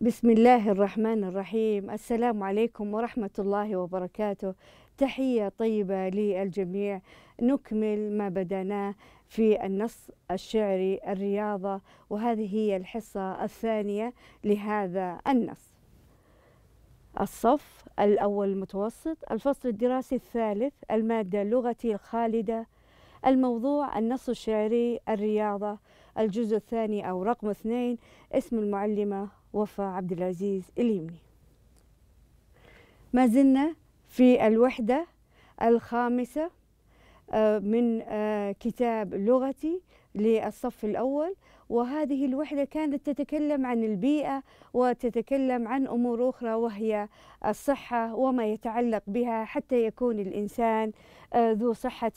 بسم الله الرحمن الرحيم السلام عليكم ورحمة الله وبركاته تحية طيبة للجميع نكمل ما بدأناه في النص الشعري الرياضة وهذه هي الحصة الثانية لهذا النص الصف الأول المتوسط الفصل الدراسي الثالث المادة لغتي الخالدة الموضوع النص الشعري الرياضة الجزء الثاني أو رقم اثنين اسم المعلمة وفاء عبد العزيز اليمني ما زلنا في الوحدة الخامسة آه، من آه، كتاب لغتي للصف الأول وهذه الوحدة كانت تتكلم عن البيئة وتتكلم عن أمور أخرى وهي الصحة وما يتعلق بها حتى يكون الإنسان آه، ذو صحة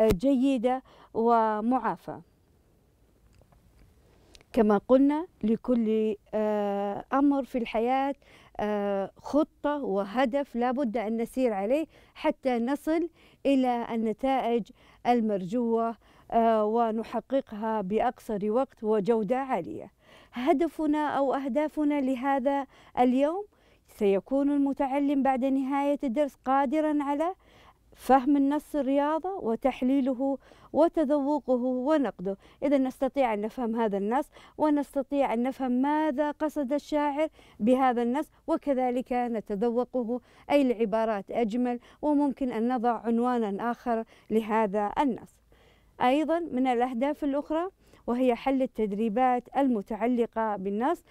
جيدة ومعافى كما قلنا لكل آه، أمر في الحياة آه، خطة وهدف لابد أن نسير عليه حتى نصل إلى النتائج المرجوة آه، ونحققها بأقصر وقت وجودة عالية هدفنا أو أهدافنا لهذا اليوم سيكون المتعلم بعد نهاية الدرس قادرا على فهم النص الرياضة وتحليله وتذوقه ونقده إذا نستطيع أن نفهم هذا النص ونستطيع أن نفهم ماذا قصد الشاعر بهذا النص وكذلك نتذوقه أي العبارات أجمل وممكن أن نضع عنوانا آخر لهذا النص أيضا من الأهداف الأخرى وهي حل التدريبات المتعلقة بالنص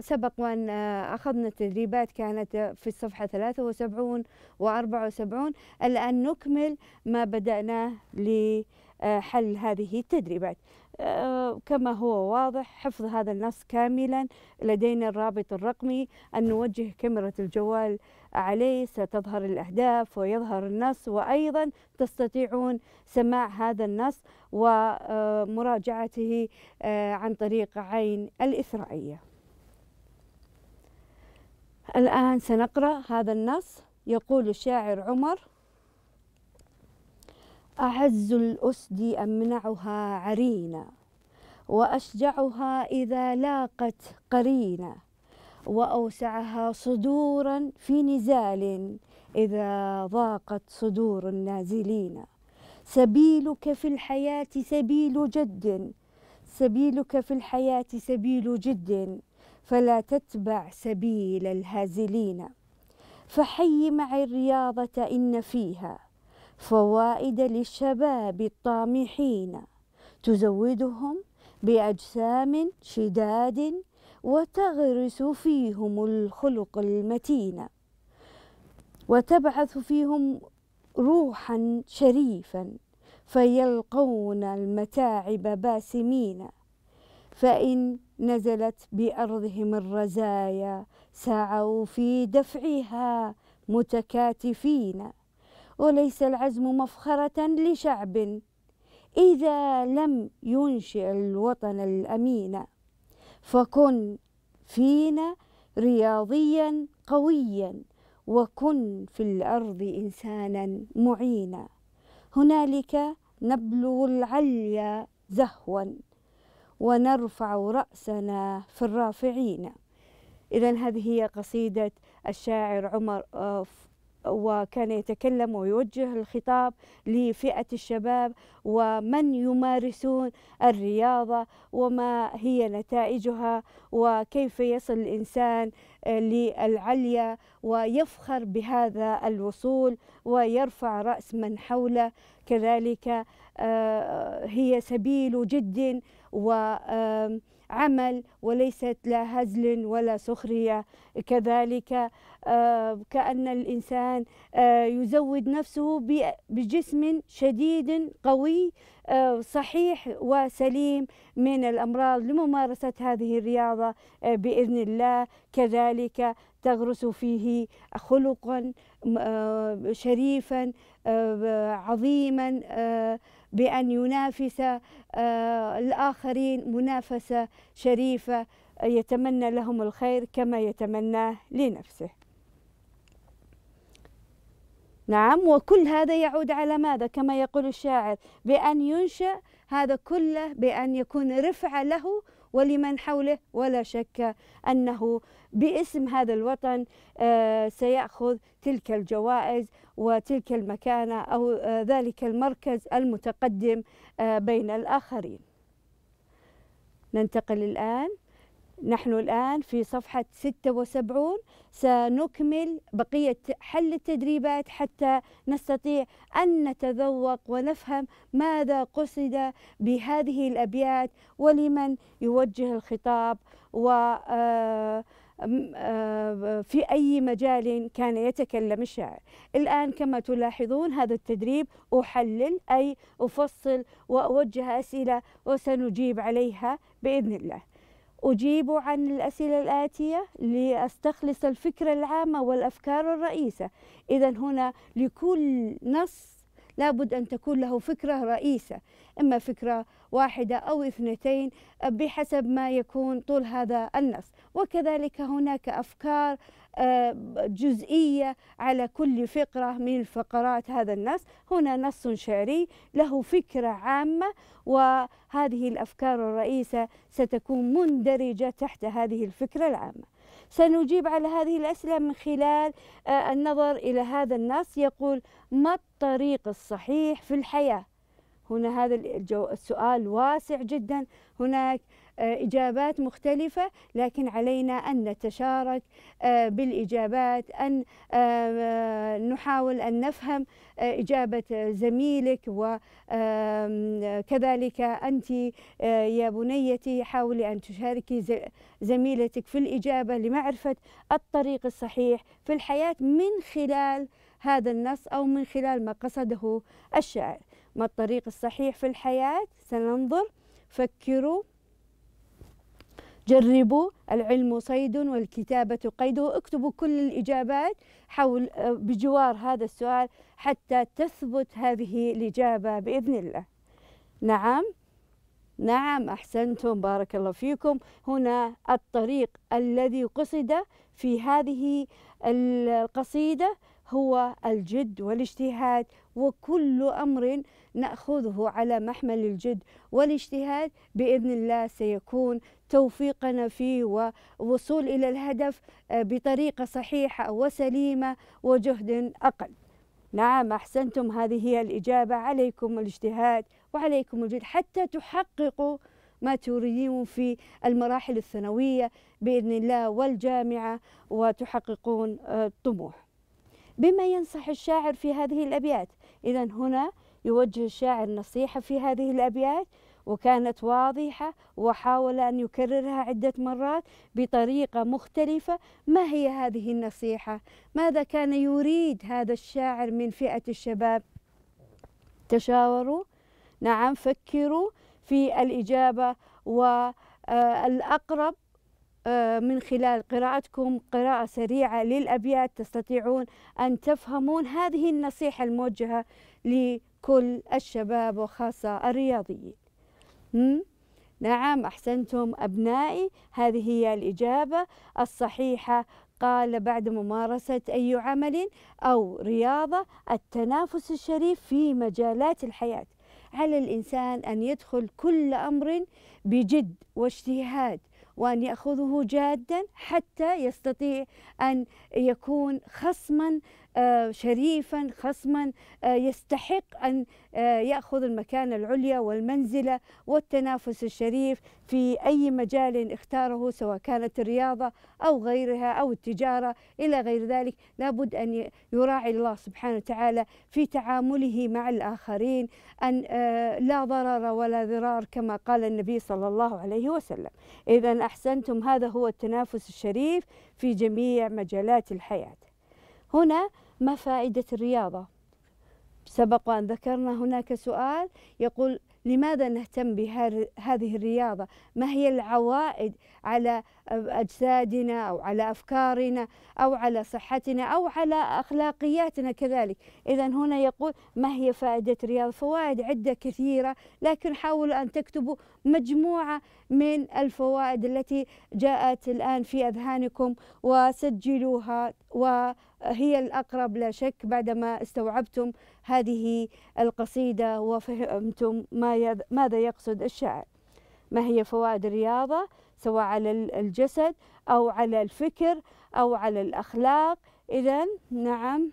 سبق وأن آه، أخذنا تدريبات كانت في الصفحة 73 و 74 الآن نكمل ما بدأناه لحل آه، هذه التدريبات آه، كما هو واضح حفظ هذا النص كاملا لدينا الرابط الرقمي أن نوجه كاميرا الجوال عليه ستظهر الأهداف ويظهر النص وأيضا تستطيعون سماع هذا النص ومراجعته عن طريق عين الإثرائية الآن سنقرأ هذا النص يقول الشاعر عمر أعز الأسد أمنعها عرينا وأشجعها إذا لاقت قرينا وأوسعها صدورا في نزال إذا ضاقت صدور النازلين سبيلك في الحياة سبيل جد سبيلك في الحياة سبيل جد فلا تتبع سبيل الهازلين فحي مع الرياضة إن فيها فوائد للشباب الطامحين تزودهم بأجسام شداد وتغرس فيهم الخلق المتين وتبعث فيهم روحا شريفا فيلقون المتاعب باسمين فإن نزلت بأرضهم الرزايا سعوا في دفعها متكاتفين وليس العزم مفخرة لشعب إذا لم ينشئ الوطن الأمين فكن فينا رياضيا قويا وكن في الأرض إنسانا معينا هنالك نبلغ العليا زهوا ونرفع رأسنا في الرافعين إذا هذه هي قصيدة الشاعر عمر آه، وكان يتكلم ويوجه الخطاب لفئة الشباب ومن يمارسون الرياضة وما هي نتائجها وكيف يصل الإنسان آه، للعليا ويفخر بهذا الوصول ويرفع رأس من حوله كذلك آه، هي سبيل جد وعمل وليست لا هزل ولا سخرية كذلك كأن الإنسان يزود نفسه بجسم شديد قوي صحيح وسليم من الأمراض لممارسة هذه الرياضة بإذن الله كذلك تغرس فيه خلقا شريفا عظيما بأن ينافس آه، الآخرين منافسة شريفة يتمنى لهم الخير كما يتمناه لنفسه نعم وكل هذا يعود على ماذا كما يقول الشاعر بأن ينشأ هذا كله بأن يكون رفعة له ولمن حوله ولا شك أنه باسم هذا الوطن آه، سيأخذ تلك الجوائز وتلك المكانة أو آه، ذلك المركز المتقدم آه، بين الآخرين ننتقل الآن نحن الآن في صفحة 76 سنكمل بقية حل التدريبات حتى نستطيع أن نتذوق ونفهم ماذا قصد بهذه الأبيات ولمن يوجه الخطاب و آه، آه، في أي مجال كان يتكلم الشاعر الآن كما تلاحظون هذا التدريب أحلل أي أفصل وأوجه أسئلة وسنجيب عليها بإذن الله أجيب عن الأسئلة الآتية لأستخلص الفكرة العامة والأفكار الرئيسة إذا هنا لكل نص لابد أن تكون له فكرة رئيسة إما فكرة واحدة أو اثنتين بحسب ما يكون طول هذا النص وكذلك هناك أفكار جزئية على كل فقرة من فقرات هذا النص هنا نص شعري له فكرة عامة وهذه الأفكار الرئيسة ستكون مندرجة تحت هذه الفكرة العامة سنجيب على هذه الأسئلة من خلال آه، النظر إلى هذا النص يقول ما الطريق الصحيح في الحياة هنا هذا السؤال واسع جدا هناك آه، إجابات مختلفة لكن علينا أن نتشارك آه، بالإجابات أن آه، نحاول أن نفهم إجابة زميلك وكذلك أنت يا بنيتي حاولي أن تشاركي زميلتك في الإجابة لمعرفة الطريق الصحيح في الحياة من خلال هذا النص أو من خلال ما قصده الشاعر ما الطريق الصحيح في الحياة سننظر فكروا جربوا العلم صيد والكتابة قيد واكتبوا كل الإجابات حول آه، بجوار هذا السؤال حتى تثبت هذه الإجابة بإذن الله نعم نعم أحسنتم بارك الله فيكم هنا الطريق الذي قصد في هذه القصيدة هو الجد والاجتهاد وكل أمر نأخذه على محمل الجد والاجتهاد بإذن الله سيكون توفيقنا فيه ووصول إلى الهدف آه، بطريقة صحيحة وسليمة وجهد أقل نعم أحسنتم هذه هي الإجابة عليكم الاجتهاد وعليكم الجهد حتى تحققوا ما تريدون في المراحل الثانوية بإذن الله والجامعة وتحققون الطموح آه، بما ينصح الشاعر في هذه الأبيات إذا هنا يوجه الشاعر نصيحة في هذه الأبيات وكانت واضحة وحاول أن يكررها عدة مرات بطريقة مختلفة ما هي هذه النصيحة ماذا كان يريد هذا الشاعر من فئة الشباب تشاوروا نعم فكروا في الإجابة والأقرب آه، من خلال قراءتكم قراءة سريعة للأبيات تستطيعون أن تفهمون هذه النصيحة الموجهة لكل الشباب وخاصة الرياضيين نعم أحسنتم أبنائي هذه هي الإجابة الصحيحة قال بعد ممارسة أي عمل أو رياضة التنافس الشريف في مجالات الحياة على الإنسان أن يدخل كل أمر بجد واجتهاد وأن يأخذه جادا حتى يستطيع أن يكون خصما آه، شريفا خصما آه، يستحق أن آه، يأخذ المكانة العليا والمنزلة والتنافس الشريف في أي مجال اختاره سواء كانت الرياضة أو غيرها أو التجارة إلى غير ذلك لابد أن يراعي الله سبحانه وتعالى في تعامله مع الآخرين أن لا ضرر ولا ضرار كما قال النبي صلى الله عليه وسلم إذا أحسنتم هذا هو التنافس الشريف في جميع مجالات الحياة هنا ما فائدة الرياضة سبق وأن ذكرنا هناك سؤال يقول لماذا نهتم بهذه الرياضة ما هي العوائد على أجسادنا أو على أفكارنا أو على صحتنا أو على أخلاقياتنا كذلك إذا هنا يقول ما هي فائدة الرياضة فوائد عدة كثيرة لكن حاولوا أن تكتبوا مجموعة من الفوائد التي جاءت الآن في أذهانكم وسجلوها وهي الأقرب لا شك بعدما استوعبتم هذه القصيدة وفهمتم ما ماذا يقصد الشاعر ما هي فوائد الرياضة سواء على الجسد أو على الفكر أو على الأخلاق إذا نعم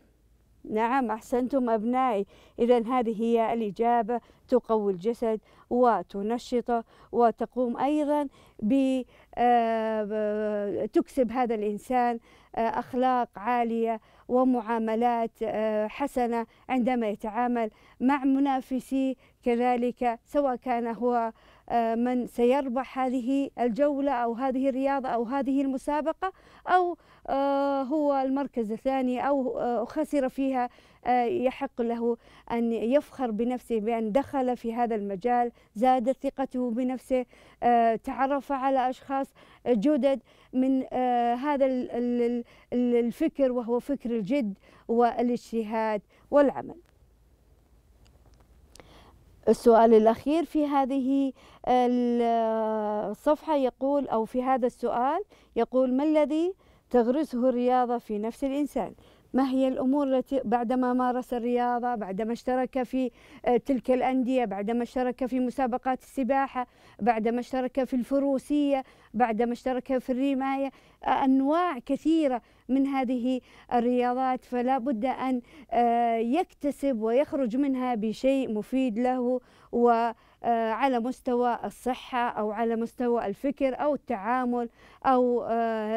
نعم أحسنتم أبنائي إذا هذه هي الإجابة تقوي الجسد وتنشطه وتقوم أيضا آه، ب تكسب هذا الإنسان آه، أخلاق عالية ومعاملات آه، حسنة عندما يتعامل مع منافسيه كذلك سواء كان هو آه، من سيربح هذه الجولة أو هذه الرياضة أو هذه المسابقة أو آه، هو المركز الثاني أو آه، خسر فيها يحق له أن يفخر بنفسه بأن دخل في هذا المجال زادت ثقته بنفسه تعرف على أشخاص جدد من هذا الفكر وهو فكر الجد والاجتهاد والعمل السؤال الأخير في هذه آه، الصفحة آه، يقول أو في هذا السؤال يقول ما الذي تغرسه الرياضة في نفس الإنسان ما هي الأمور التي بعدما مارس الرياضة بعدما اشترك في آه، تلك الأندية بعدما اشترك في مسابقات السباحة بعدما اشترك في الفروسية بعدما اشترك في الرماية آه، أنواع كثيرة من هذه الرياضات فلا بد أن آه، يكتسب ويخرج منها بشيء مفيد له و على مستوى الصحة أو على مستوى الفكر أو التعامل أو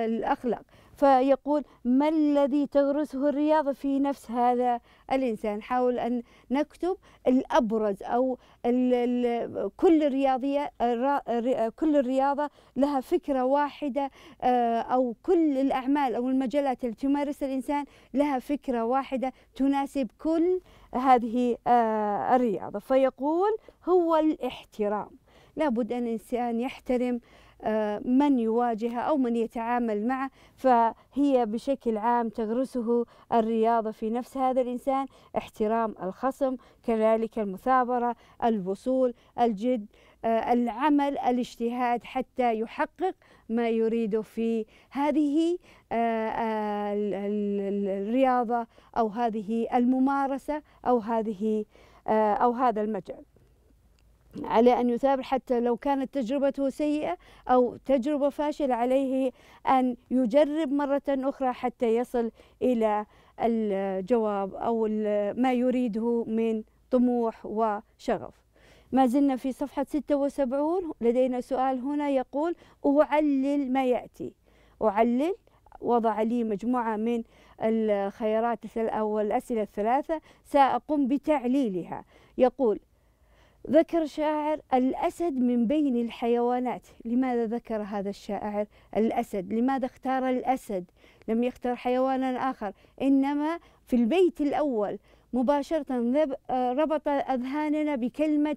الأخلاق فيقول ما الذي تغرسه الرياضة في نفس هذا الإنسان حاول أن نكتب الأبرز أو الـ الـ كل رياضية كل الرياضة لها فكرة واحدة آه، أو كل الأعمال أو المجالات اللي تمارسها الإنسان لها فكرة واحدة تناسب كل هذه آه، الرياضة فيقول هو الاحترام لابد أن الإنسان يحترم آه، من يواجهه أو من يتعامل معه فهي بشكل عام تغرسه الرياضة في نفس هذا الإنسان احترام الخصم كذلك المثابرة الوصول الجد آه، العمل الاجتهاد حتى يحقق ما يريده في هذه آه، الرياضة أو هذه الممارسة أو هذه أو هذا المجال عليه أن يثاب حتى لو كانت تجربته سيئة أو تجربة فاشلة عليه أن يجرب مرة أخرى حتى يصل إلى الجواب أو ما يريده من طموح وشغف ما زلنا في صفحة 76 لدينا سؤال هنا يقول أعلل ما يأتي أعلل وضع لي مجموعة من الخيارات أو الأسئلة الثلاثة سأقوم بتعليلها يقول ذكر شاعر الأسد من بين الحيوانات لماذا ذكر هذا الشاعر الأسد لماذا اختار الأسد لم يختار حيوانا آخر إنما في البيت الأول مباشرة ربط أذهاننا بكلمة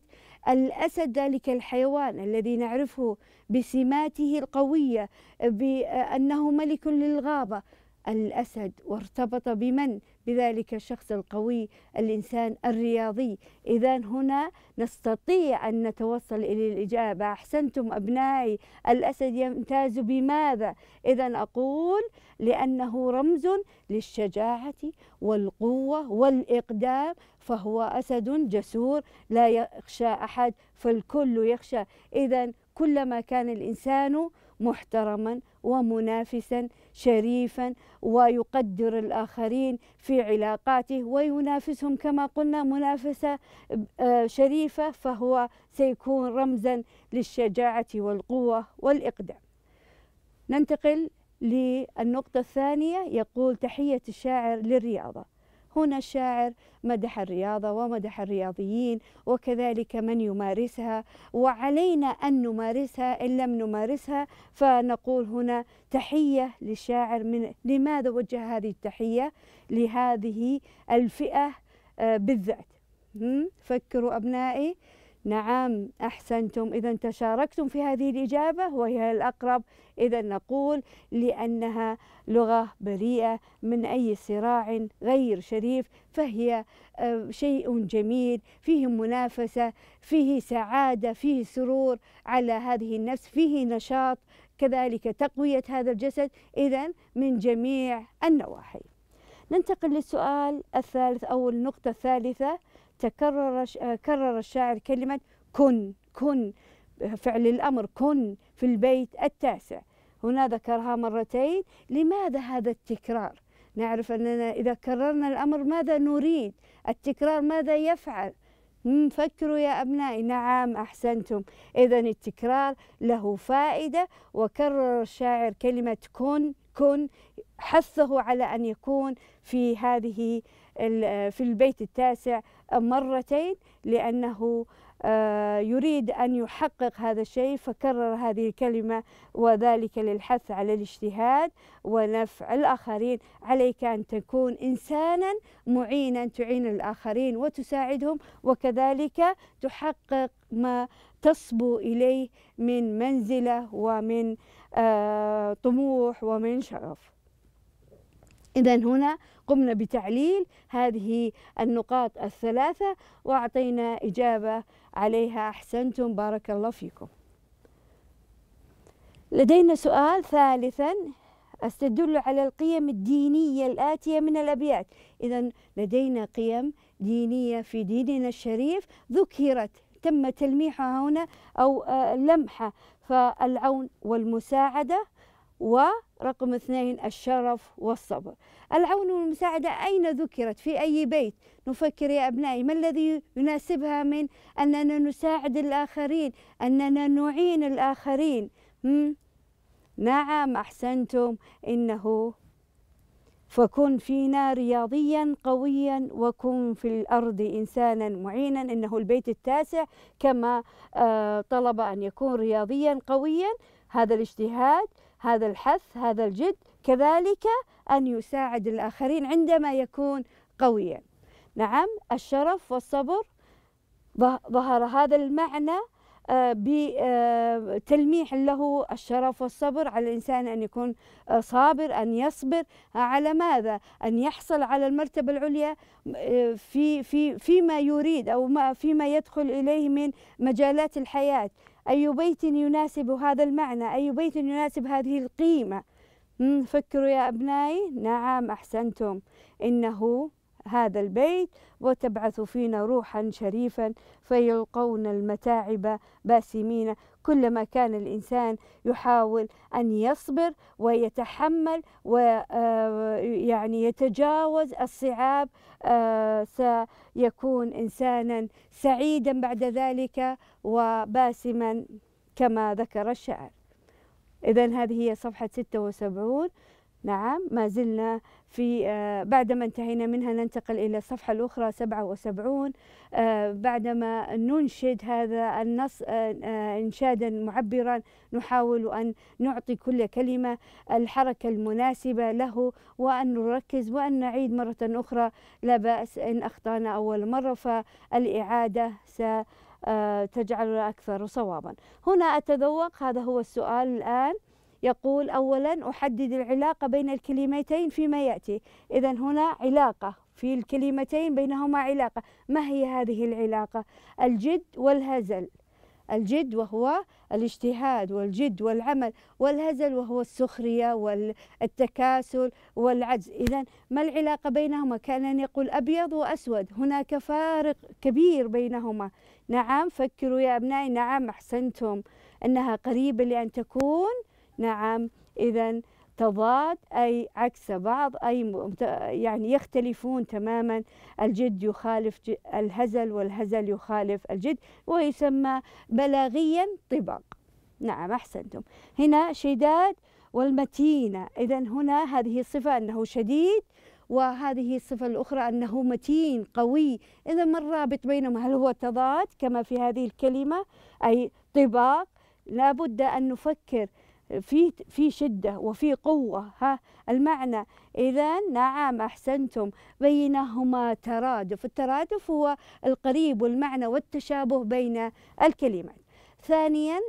الأسد ذلك الحيوان الذي نعرفه بسماته القوية بأنه ملك للغابة الأسد وارتبط بمن؟ بذلك الشخص القوي الإنسان الرياضي إذا هنا نستطيع أن نتوصل إلى الإجابة أحسنتم أبنائي الأسد يمتاز بماذا؟ إذا أقول لأنه رمز للشجاعة والقوة والإقدام فهو أسد جسور لا يخشى أحد فالكل يخشى إذا كلما كان الإنسان محترما ومنافسا شريفا ويقدر الآخرين في علاقاته وينافسهم كما قلنا منافسة آه، شريفة فهو سيكون رمزا للشجاعة والقوة والإقدام ننتقل للنقطة الثانية يقول تحية الشاعر للرياضة هنا الشاعر مدح الرياضة ومدح الرياضيين وكذلك من يمارسها وعلينا أن نمارسها إن لم نمارسها فنقول هنا تحية للشاعر من لماذا وجه هذه التحية لهذه الفئة آه، بالذات فكروا أبنائي نعم أحسنتم إذا تشاركتم في هذه الإجابة وهي الأقرب إذا نقول لأنها لغة بريئة من أي صراع غير شريف فهي آه، شيء جميل فيه منافسة فيه سعادة فيه سرور على هذه النفس فيه نشاط كذلك تقوية هذا الجسد إذا من جميع النواحي ننتقل للسؤال الثالث أو النقطة الثالثة تكرر آه، كرر الشاعر كلمة كن كن فعل الأمر كن في البيت التاسع هنا ذكرها مرتين لماذا هذا التكرار نعرف أننا إذا كررنا الأمر ماذا نريد التكرار ماذا يفعل فكروا يا أبنائي نعم أحسنتم إذا التكرار له فائدة وكرر الشاعر كلمة كن كن حثه على أن يكون في هذه في البيت التاسع مرتين لأنه آه، يريد أن يحقق هذا الشيء فكرر هذه الكلمة وذلك للحث على الاجتهاد ونفع الآخرين عليك أن تكون إنسانا معينا تعين الآخرين وتساعدهم وكذلك تحقق ما تصبو إليه من منزلة ومن آه، طموح ومن شغف إذا هنا قمنا بتعليل هذه النقاط الثلاثة وأعطينا إجابة عليها أحسنتم بارك الله فيكم لدينا سؤال ثالثا استدل على القيم الدينية الآتية من الأبيات إذا لدينا قيم دينية في ديننا الشريف ذكرت تم تلميحها هنا أو آه، لمحة فالعون والمساعدة ورقم اثنين الشرف والصبر العون والمساعدة أين ذكرت في أي بيت نفكر يا أبنائي ما الذي يناسبها من أننا نساعد الآخرين أننا نعين الآخرين نعم أحسنتم إنه فكن فينا رياضيا قويا وكن في الارض انسانا معينا انه البيت التاسع كما آه، طلب ان يكون رياضيا قويا هذا الاجتهاد هذا الحث هذا الجد كذلك أن يساعد الآخرين عندما يكون قويا نعم الشرف والصبر ظهر هذا المعنى آه، بتلميح آه، له الشرف والصبر على الإنسان أن يكون آه، صابر أن يصبر على ماذا أن يحصل على المرتبة العليا في في فيما يريد أو ما فيما يدخل إليه من مجالات الحياة أي بيت يناسب هذا المعنى أي بيت يناسب هذه القيمة فكروا يا أبنائي نعم أحسنتم إنه هذا البيت وتبعث فينا روحا شريفا فيلقون المتاعب باسمين كلما كان الانسان يحاول ان يصبر ويتحمل ويعني آه، يتجاوز الصعاب آه، سيكون انسانا سعيدا بعد ذلك وباسما كما ذكر الشاعر اذا هذه هي صفحه 76 نعم ما زلنا في آه، بعدما انتهينا منها ننتقل إلى الصفحة الأخرى 77 آه، بعدما ننشد هذا النص آه، إنشادا معبرا نحاول أن نعطي كل كلمة الحركة المناسبة له وأن نركز وأن نعيد مرة أخرى لا بأس إن أخطأنا أول مرة فالإعادة س تجعل أكثر صوابا هنا أتذوق هذا هو السؤال الآن يقول أولا أحدد العلاقة بين الكلمتين فيما يأتي إذا هنا علاقة في الكلمتين بينهما علاقة ما هي هذه العلاقة الجد والهزل الجد وهو الاجتهاد والجد والعمل والهزل وهو السخرية والتكاسل والعجز إذا ما العلاقة بينهما كان أن يقول أبيض وأسود هناك فارق كبير بينهما نعم فكروا يا أبنائي نعم أحسنتم أنها قريبة لأن تكون نعم إذا تضاد أي عكس بعض أي يعني يختلفون تماما الجد يخالف الهزل والهزل يخالف الجد ويسمى بلاغيا طبق نعم أحسنتم هنا شداد والمتينة إذا هنا هذه الصفة أنه شديد وهذه الصفة الأخرى أنه متين قوي إذا ما الرابط بينهما هل هو تضاد كما في هذه الكلمة أي طباق لابد أن نفكر في في شده وفي قوه ها المعنى اذا نعم احسنتم بينهما ترادف الترادف هو القريب والمعنى والتشابه بين الكلمات ثانيا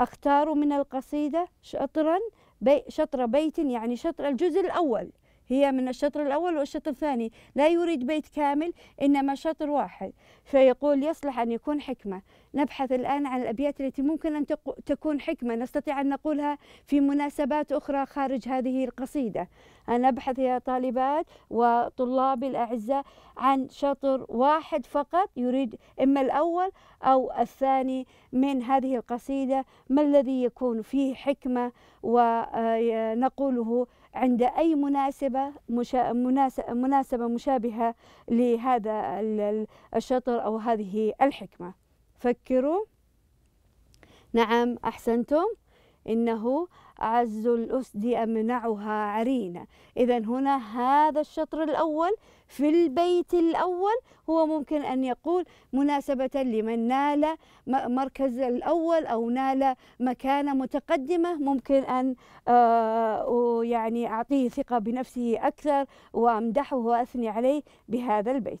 اختار من القصيده شطرا بي شطر بيت يعني شطر الجزء الاول هي من الشطر الأول والشطر الثاني لا يريد بيت كامل إنما شطر واحد فيقول يصلح أن يكون حكمة نبحث الآن عن الأبيات التي ممكن أن تكون حكمة نستطيع أن نقولها في مناسبات أخرى خارج هذه القصيدة أنا أبحث يا طالبات وطلابي الأعزاء عن شطر واحد فقط يريد إما الأول أو الثاني من هذه القصيدة ما الذي يكون فيه حكمة ونقوله عند أي مناسبة مشا... مناسبة مشابهة لهذا الشطر أو هذه الحكمة فكروا نعم أحسنتم إنه أعز الأسد أمنعها عرينا إذا هنا هذا الشطر الأول في البيت الأول هو ممكن أن يقول مناسبة لمن نال مركز الأول أو نال مكانة متقدمة ممكن أن آه، يعني أعطيه ثقة بنفسه أكثر وأمدحه وأثني عليه بهذا البيت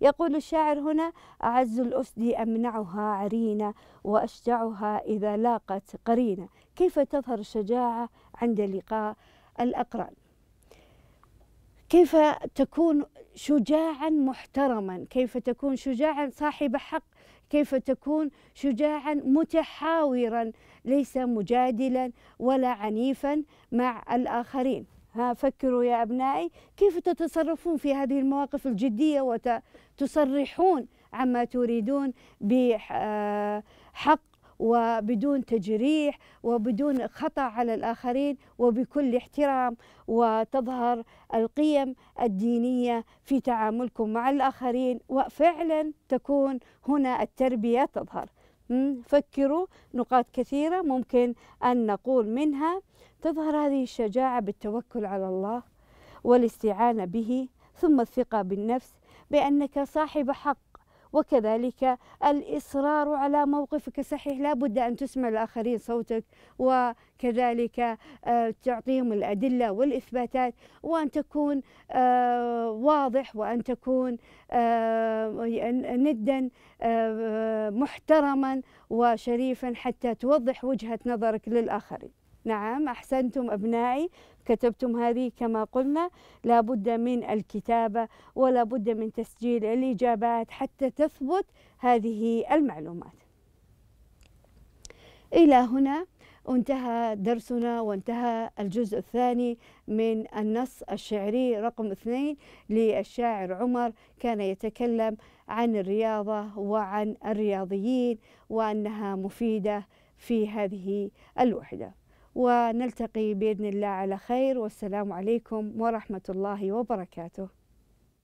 يقول الشاعر هنا أعز الأسد أمنعها عرينا وأشجعها إذا لاقت قرينا كيف تظهر الشجاعة عند لقاء الأقران كيف تكون شجاعا محترما كيف تكون شجاعا صاحب حق كيف تكون شجاعا متحاورا ليس مجادلا ولا عنيفا مع الآخرين ها فكروا يا أبنائي كيف تتصرفون في هذه المواقف الجدية وتصرحون عما تريدون بحق آه، وبدون تجريح وبدون خطأ على الآخرين وبكل احترام وتظهر القيم الدينية في تعاملكم مع الآخرين وفعلا تكون هنا التربية تظهر فكروا نقاط كثيرة ممكن أن نقول منها تظهر هذه الشجاعة بالتوكل على الله والاستعانة به ثم الثقة بالنفس بأنك صاحب حق وكذلك الإصرار على موقفك صحيح لا بد أن تسمع الآخرين صوتك وكذلك آه، تعطيهم الأدلة والإثباتات وأن تكون آه، واضح وأن تكون آه، ندا محترما وشريفا حتى توضح وجهة نظرك للآخرين نعم أحسنتم أبنائي كتبتم هذه كما قلنا لابد من الكتابة ولا بد من تسجيل الإجابات حتى تثبت هذه المعلومات إلى هنا انتهى درسنا وانتهى الجزء الثاني من النص الشعري رقم اثنين للشاعر عمر كان يتكلم عن الرياضة وعن الرياضيين وأنها مفيدة في هذه الوحدة ونلتقي باذن الله على خير والسلام عليكم ورحمه الله وبركاته